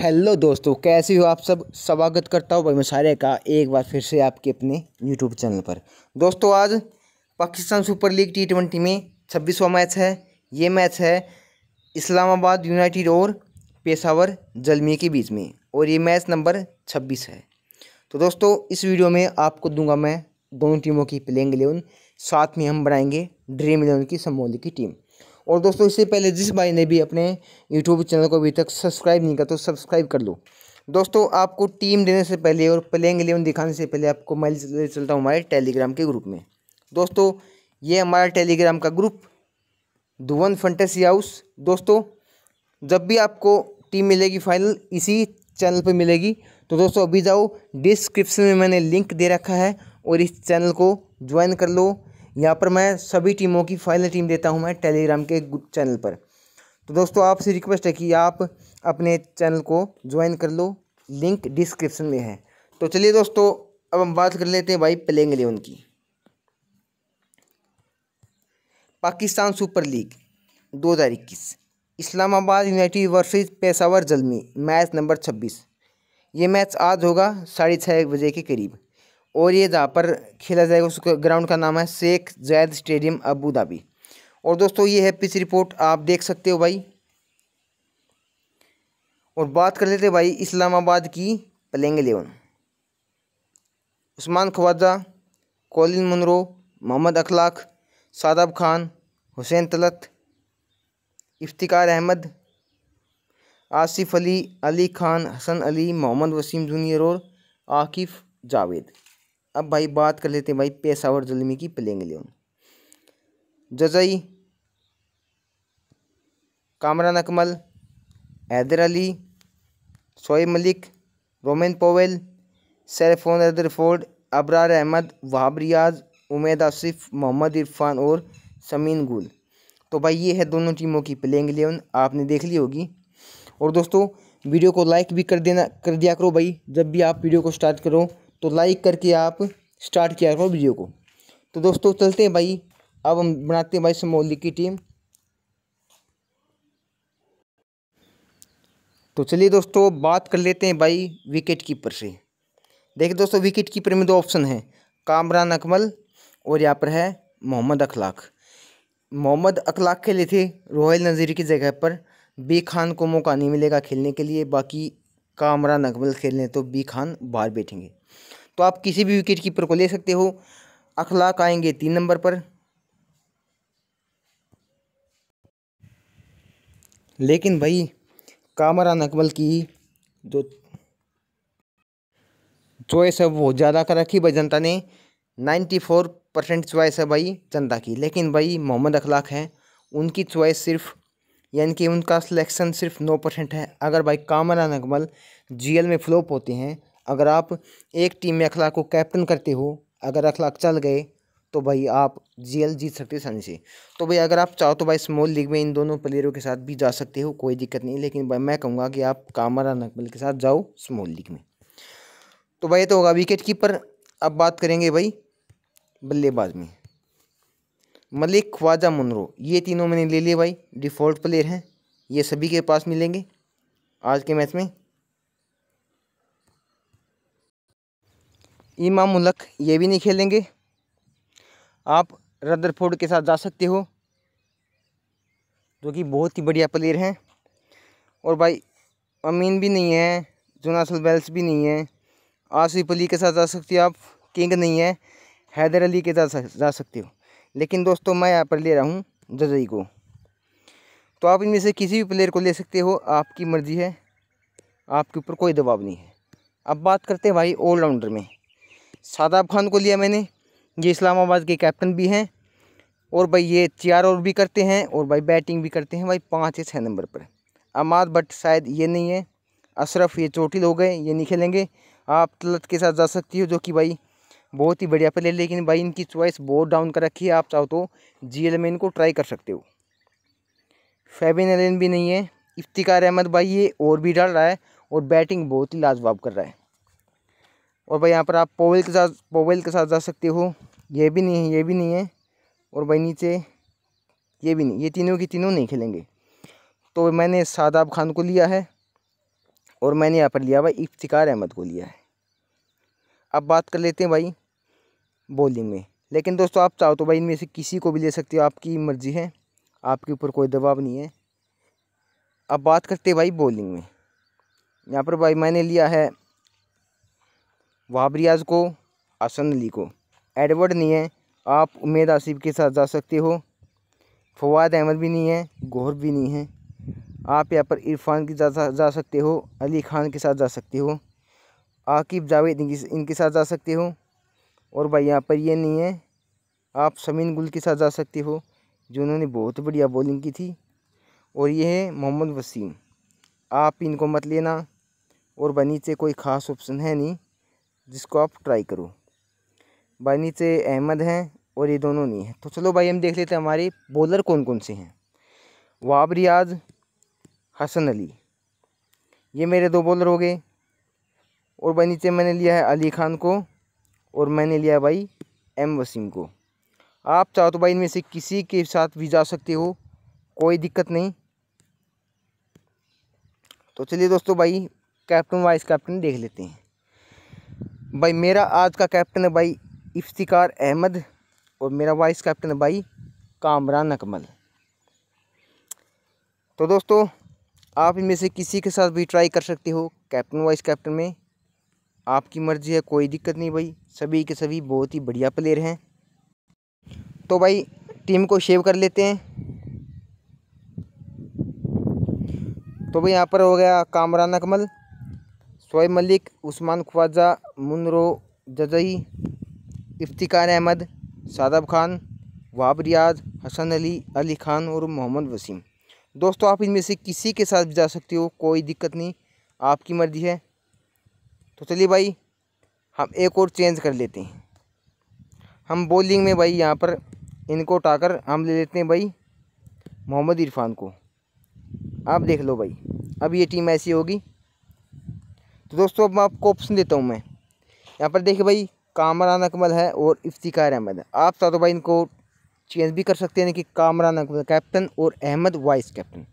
hello दोस्तों कैसे हो आप सब स्वागत करता हूँ भाई मशारे का एक बार फिर से आपके अपने यूट्यूब चैनल पर दोस्तों आज Pakistan super league T twenty में छब्बीसवा मैच है ये मैच है इस्लामाबाद यूनाइटेड और पेशावर जलमी के बीच में और ये मैच नंबर छब्बीस है तो दोस्तों इस वीडियो में आपको दूंगा मैं दोनों टीमों की प्लेइंग एलेवन साथ में हम बनाएंगे ड्रीम इलेवन की समोली की टीम और दोस्तों इससे पहले जिस भाई ने भी अपने यूट्यूब चैनल को अभी तक सब्सक्राइब नहीं किया तो सब्सक्राइब कर लो दोस्तों आपको टीम देने से पहले और प्लेइंग एलेवन दिखाने से पहले आपको मैं ले चलता हूँ हमारे टेलीग्राम के ग्रुप में दोस्तों ये हमारा टेलीग्राम का ग्रुप धुवन फंटेसी हाउस दोस्तों जब भी आपको टीम मिलेगी फाइनल इसी चैनल पर मिलेगी तो दोस्तों अभी जाओ डिस्क्रिप्शन में मैंने लिंक दे रखा है और इस चैनल को ज्वाइन कर लो यहाँ पर मैं सभी टीमों की फाइनल टीम देता हूँ मैं टेलीग्राम के चैनल पर तो दोस्तों आपसे रिक्वेस्ट है कि आप अपने चैनल को ज्वाइन कर लो लिंक डिस्क्रिप्शन में है तो चलिए दोस्तों अब हम बात कर लेते हैं भाई प्लेइंग एलेवन की पाकिस्तान सुपर लीग दो हज़ार इक्कीस Islamabad United versus Peshawar Zalmi match number छब्बीस ये मैच आज होगा साढ़े छः बजे के करीब और ये जहाँ पर खेला जाएगा उसका ग्राउंड का नाम है Sheikh Zayed stadium Abu Dhabi और दोस्तों ये है पिच रिपोर्ट आप देख सकते हो भाई और बात कर लेते भाई इस्लामाबाद की playing eleven Usman Khawaja Colin Munro Mohammad Akhlaq Shadab Khan Hussain Talat Iftikhar Ahmed Asif Ali Ali Khan Hasan Ali Mohammad Wasim junior और आकिफ़ जावेद अब भाई बात कर लेते हैं भाई पेशावर जुलमी की playing eleven Zazai Kamran Akmal Haider Ali Shoaib Malik Rovman Powell Sherfane Rutherford Abrar Ahmed Wahab Riaz Umaid Asif Mohammad Irfan और समीन गुल तो भाई ये है दोनों टीमों की प्लेइंग इलेवन आपने देख ली होगी और दोस्तों वीडियो को लाइक भी कर देना कर दिया करो भाई जब भी आप वीडियो को स्टार्ट करो तो लाइक करके आप स्टार्ट किया करो वीडियो को तो दोस्तों चलते हैं भाई अब हम बनाते हैं भाई समोली की टीम तो चलिए दोस्तों बात कर लेते हैं भाई विकेट कीपर से देखिए दोस्तों विकेट कीपर में दो ऑप्शन हैं कामरान अकमल और यहाँ पर है मोहम्मद अखलाक मोहम्मद अखलाक खेले थे रोहल नज़ीर की जगह पर बी खान को मौका नहीं मिलेगा खेलने के लिए बाकी कामरान अकमल खेलने तो बी खान बाहर बैठेंगे तो आप किसी भी विकेट कीपर को ले सकते हो अखलाक आएंगे तीन नंबर पर लेकिन भाई कामरान अकमल की जो चॉइस है वो ज़्यादा कर रखी भाई जनता ने नाइन्टी फोर परसेंट चॉइस है भाई जनता की लेकिन भाई मोहम्मद अखलाक हैं उनकी चॉइस सिर्फ यानी कि उनका सिलेक्शन सिर्फ नौ परसेंट है अगर भाई कामरान अकमल जीएल में फ्लॉप होते हैं अगर आप एक टीम में अखलाक को कैप्टन करते हो अगर अखलाक चल गए तो भाई आप जीएल जीत सकते हो सनी से तो भाई अगर आप चाहो तो भाई स्मॉल लीग में इन दोनों प्लेयरों के साथ भी जा सकते हो कोई दिक्कत नहीं लेकिन भाई मैं कहूँगा कि आप कामरान अकबल के साथ जाओ स्मॉल लीग में तो भाई तो होगा विकेट कीपर अब बात करेंगे भाई बल्लेबाज में मलिक ख्वाजा मुनरो ये तीनों मैंने ले लिए भाई डिफ़ॉल्ट प्लेयर हैं ये सभी के पास मिलेंगे आज के मैच में इमाम मुलक ये भी नहीं खेलेंगे आप रदरफोर्ड के साथ जा सकते हो जो कि बहुत ही बढ़िया प्लेयर हैं और भाई अमीन भी नहीं है जोनासल वेल्स भी नहीं है आसिफ अली के साथ जा सकते हो आप किंग नहीं है हैदर अली के साथ जा सकते हो लेकिन दोस्तों मैं यहाँ पर ले रहा हूँ जजई को तो आप इनमें से किसी भी प्लेयर को ले सकते हो आपकी मर्ज़ी है आपके ऊपर कोई दबाव नहीं है अब बात करते हैं भाई ऑलराउंडर में शादाब खान को लिया मैंने ये इस्लामाबाद के कैप्टन भी हैं और भाई ये चार और भी करते हैं और भाई बैटिंग भी करते हैं भाई पाँच या छः नंबर पर अमाद बट शायद ये नहीं है अशरफ ये चोटिल हो गए ये नहीं खेलेंगे आप तलत के साथ जा सकती हो जो कि भाई बहुत ही बढ़िया प्लेयर लेकिन भाई इनकी चॉइस बहुत डाउन कर रखी है आप चाहो तो जी एल में इनको ट्राई कर सकते हो फैबिन एलन भी नहीं है इफ्तिकार अहमद भाई ये और भी डाल रहा है और बैटिंग बहुत ही लाजवाब कर रहा है और भाई यहाँ पर आप पोवेल के साथ पोवेल के साथ जा सकते हो ये भी नहीं है ये भी नहीं है और भाई नीचे ये भी नहीं ये तीनों की तीनों नहीं खेलेंगे तो मैंने शादाब खान को लिया है और मैंने यहाँ पर लिया भाई इफ्तिकार अहमद को लिया है अब बात कर लेते हैं भाई बॉलिंग में लेकिन दोस्तों आप चाहो तो भाई इनमें से किसी को भी ले सकते हो आपकी मर्ज़ी है आपके ऊपर कोई दबाव नहीं है अब बात करते हैं भाई बॉलिंग में यहाँ पर भाई मैंने लिया है वाबरियाज को असन अली को एडवर्ड नहीं है आप उमेद आसिफ के साथ जा सकते हो फवाद अहमद भी नहीं है गोहर भी नहीं है आप यहाँ पर इरफान के साथ जा सकते हो अली खान के साथ जा सकते हो आकिब जावेद इनके साथ जा सकते हो और भाई यहाँ पर ये नहीं है आप समीन गुल के साथ जा सकते हो जिन्होंने बहुत बढ़िया बॉलिंग की थी और ये है मोहम्मद वसीम आप इनको मत लेना और बनी से कोई ख़ास ऑप्शन है नहीं जिसको आप ट्राई करो भाई नीचे अहमद हैं और ये दोनों नहीं हैं तो चलो भाई हम देख लेते हैं हमारे बॉलर कौन कौन से हैं वाब रियाज हसन अली ये मेरे दो बॉलर हो गए और भाई नीचे मैंने लिया है अली खान को और मैंने लिया भाई एम वसीम को आप चाहो तो भाई इनमें से किसी के साथ भी जा सकते हो कोई दिक्कत नहीं तो चलिए दोस्तों भाई कैप्टन वाइस कैप्टन देख लेते हैं भाई मेरा आज का कैप्टन है भाई इफ्तिकार अहमद और मेरा वाइस कैप्टन है भाई कामरान अकमल तो दोस्तों आप इनमें से किसी के साथ भी ट्राई कर सकते हो कैप्टन वाइस कैप्टन में आपकी मर्ज़ी है कोई दिक्कत नहीं भाई सभी के सभी बहुत ही बढ़िया प्लेयर हैं तो भाई टीम को शेव कर लेते हैं तो भाई यहाँ पर हो गया कामरान अकमल शोएब मलिक उस्मान ख्वाजा मुनरो जजई इफ्तिकार अहमद शादाब खान वाब रियाज हसन अली अली खान और मोहम्मद वसीम दोस्तों आप इनमें से किसी के साथ भी जा सकते हो कोई दिक्कत नहीं आपकी मर्ज़ी है तो चलिए भाई हम एक और चेंज कर लेते हैं हम बॉलिंग में भाई यहाँ पर इनको उठाकर हम ले लेते हैं भाई मोहम्मद इरफान को आप देख लो भाई अब ये टीम ऐसी होगी तो दोस्तों अब मैं आपको ऑप्शन देता हूँ मैं यहाँ पर देखिए भाई कामरान अकमल है और इफ्तिकार अहमद है आप चाहो तो भाई इनको चेंज भी कर सकते हैं कि कामरान अकमल कैप्टन और अहमद वाइस कैप्टन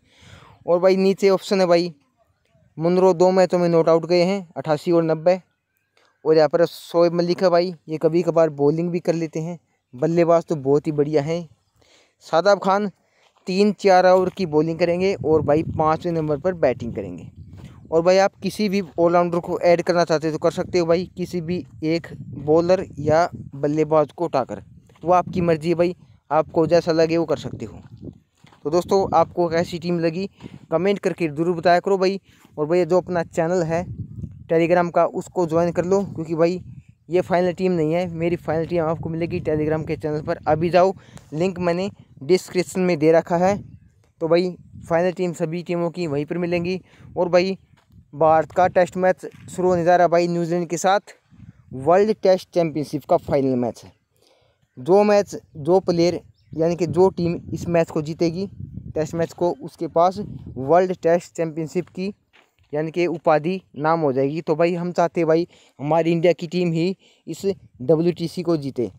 और भाई नीचे ऑप्शन है भाई मुनरो दो मैचों में नोट आउट गए हैं अठासी और नब्बे और यहाँ पर शोएब मलिक है भाई ये कभी कभार बॉलिंग भी कर लेते हैं बल्लेबाज तो बहुत ही बढ़िया हैं शादाब खान तीन चार ओवर की बॉलिंग करेंगे और भाई पाँचवें नंबर पर बैटिंग करेंगे और भाई आप किसी भी ऑलराउंडर को ऐड करना चाहते हो तो कर सकते हो भाई किसी भी एक बॉलर या बल्लेबाज को उठाकर वो आपकी मर्जी है भाई आपको जैसा लगे वो कर सकते हो तो दोस्तों आपको कैसी टीम लगी कमेंट करके ज़रूर बताया करो भाई और भैया जो अपना चैनल है टेलीग्राम का उसको ज्वाइन कर लो क्योंकि भाई ये फाइनल टीम नहीं है मेरी फाइनल टीम आपको मिलेगी टेलीग्राम के चैनल पर अभी जाओ लिंक मैंने डिस्क्रिप्शन में दे रखा है तो भाई फाइनल टीम सभी टीमों की वहीं पर मिलेंगी और भाई भारत का टेस्ट मैच शुरू होने जा रहा है भाई न्यूजीलैंड के साथ वर्ल्ड टेस्ट चैंपियनशिप का फाइनल मैच है जो मैच जो प्लेयर यानी कि जो टीम इस मैच को जीतेगी टेस्ट मैच को उसके पास वर्ल्ड टेस्ट चैंपियनशिप की यानी कि उपाधि नाम हो जाएगी तो भाई हम चाहते हैं भाई हमारी इंडिया की टीम ही इस डब्ल्यू को जीते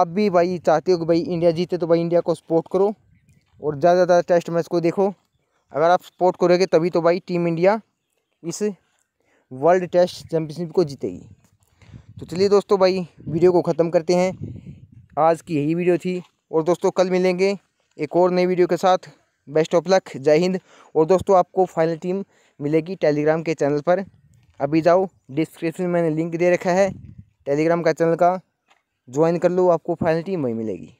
आप भी भाई चाहते हो कि भाई इंडिया जीते तो भाई इंडिया को सपोर्ट करो और ज़्यादा ज़्यादा टेस्ट मैच को देखो अगर आप सपोर्ट करोगे तभी तो भाई टीम इंडिया इस वर्ल्ड टेस्ट चैम्पियनशिप को जीतेगी तो चलिए दोस्तों भाई वीडियो को ख़त्म करते हैं आज की यही वीडियो थी और दोस्तों कल मिलेंगे एक और नई वीडियो के साथ बेस्ट ऑफ लक जय हिंद और दोस्तों आपको फाइनल टीम मिलेगी टेलीग्राम के चैनल पर अभी जाओ डिस्क्रिप्शन में मैंने लिंक दे रखा है टेलीग्राम का चैनल का ज्वाइन कर लो आपको फाइनल टीम वही मिलेगी